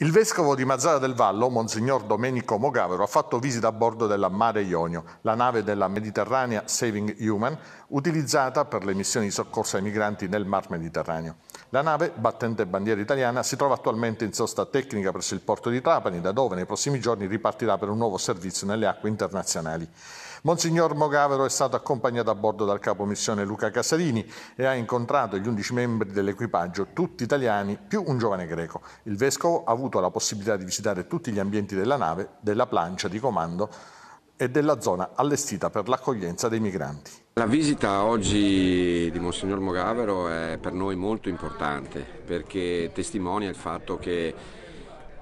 Il vescovo di Mazzara del Vallo, Monsignor Domenico Mogavero, ha fatto visita a bordo della Mare Ionio, la nave della Mediterranea Saving Human, utilizzata per le missioni di soccorso ai migranti nel Mar Mediterraneo. La nave, battente bandiera italiana, si trova attualmente in sosta tecnica presso il porto di Trapani, da dove nei prossimi giorni ripartirà per un nuovo servizio nelle acque internazionali. Monsignor Mogavero è stato accompagnato a bordo dal capo missione Luca Casarini e ha incontrato gli 11 membri dell'equipaggio, tutti italiani più un giovane greco. Il vescovo ha avuto avuto la possibilità di visitare tutti gli ambienti della nave, della plancia di comando e della zona allestita per l'accoglienza dei migranti. La visita oggi di Monsignor Mogavero è per noi molto importante perché testimonia il fatto che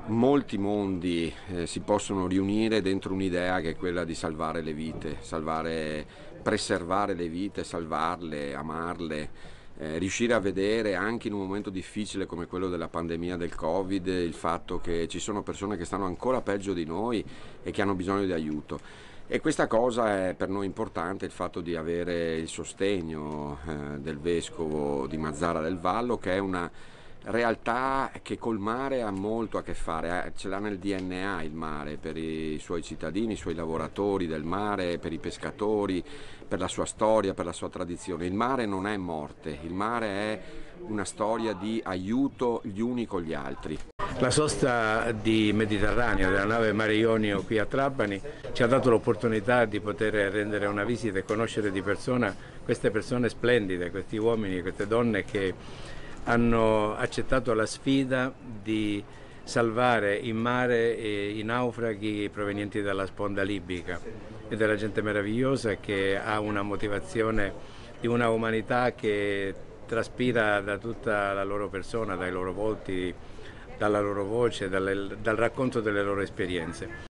molti mondi eh, si possono riunire dentro un'idea che è quella di salvare le vite, salvare, preservare le vite, salvarle, amarle eh, riuscire a vedere anche in un momento difficile come quello della pandemia del Covid il fatto che ci sono persone che stanno ancora peggio di noi e che hanno bisogno di aiuto. E questa cosa è per noi importante, il fatto di avere il sostegno eh, del vescovo di Mazzara del Vallo, che è una realtà che col mare ha molto a che fare, eh, ce l'ha nel DNA il mare per i suoi cittadini, i suoi lavoratori del mare, per i pescatori, per la sua storia, per la sua tradizione. Il mare non è morte, il mare è una storia di aiuto gli uni con gli altri. La sosta di Mediterraneo della nave Mare Ionio qui a Trapani ci ha dato l'opportunità di poter rendere una visita e conoscere di persona queste persone splendide, questi uomini e queste donne che hanno accettato la sfida di salvare in mare i naufraghi provenienti dalla sponda libica ed è la gente meravigliosa che ha una motivazione di una umanità che traspira da tutta la loro persona, dai loro volti, dalla loro voce, dal racconto delle loro esperienze.